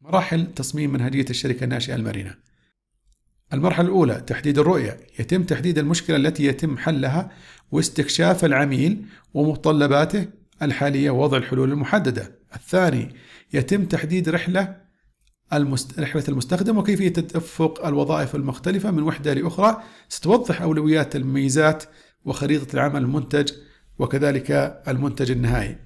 مراحل تصميم منهجية الشركة الناشئة المرنة المرحلة الأولى تحديد الرؤية يتم تحديد المشكلة التي يتم حلها واستكشاف العميل ومتطلباته الحالية ووضع الحلول المحددة الثاني يتم تحديد رحلة المست... رحلة المستخدم وكيفية تدفق الوظائف المختلفة من وحدة لأخرى ستوضح أولويات المميزات وخريطة العمل المنتج وكذلك المنتج النهائي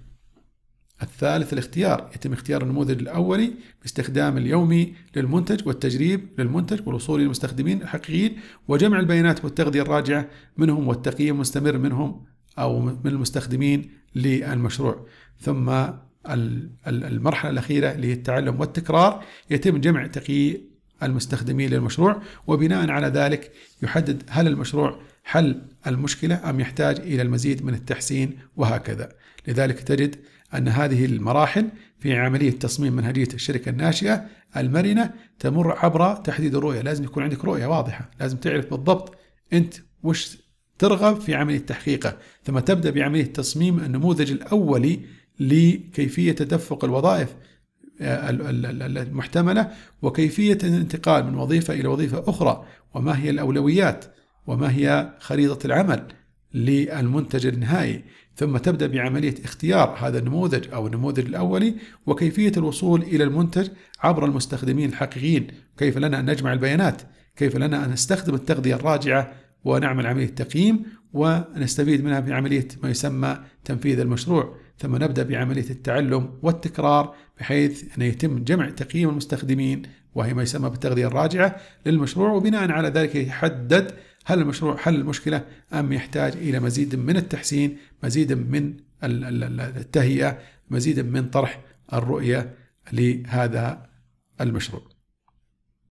ثالث الاختيار يتم اختيار النموذج الأولي باستخدام اليومي للمنتج والتجريب للمنتج والوصول للمستخدمين الحقيقيين وجمع البيانات والتغذية الراجعة منهم والتقييم المستمر منهم أو من المستخدمين للمشروع ثم المرحلة الأخيرة اللي هي التعلم والتكرار يتم جمع تقييم المستخدمين للمشروع وبناء على ذلك يحدد هل المشروع حل المشكلة أم يحتاج إلى المزيد من التحسين وهكذا لذلك تجد أن هذه المراحل في عملية تصميم منهجية الشركة الناشئة المرنة تمر عبر تحديد الرؤية لازم يكون عندك رؤية واضحة لازم تعرف بالضبط أنت وش ترغب في عملية تحقيقه ثم تبدأ بعملية تصميم النموذج الأولي لكيفية تدفق الوظائف آه، المحتملة وكيفية الانتقال من وظيفة إلى وظيفة أخرى وما هي الأولويات وما هي خريطة العمل للمنتج النهائي ثم تبدأ بعملية اختيار هذا النموذج أو النموذج الأولي وكيفية الوصول إلى المنتج عبر المستخدمين الحقيقيين كيف لنا أن نجمع البيانات كيف لنا أن نستخدم التغذية الراجعة ونعمل عملية تقييم ونستفيد منها في عملية ما يسمى تنفيذ المشروع ثم نبدأ بعملية التعلم والتكرار بحيث أن يتم جمع تقييم المستخدمين وهي ما يسمى بالتغذية الراجعة للمشروع وبناء على ذلك يحدد هل المشروع حل المشكلة أم يحتاج إلى مزيد من التحسين مزيد من التهيئة مزيد من طرح الرؤية لهذا المشروع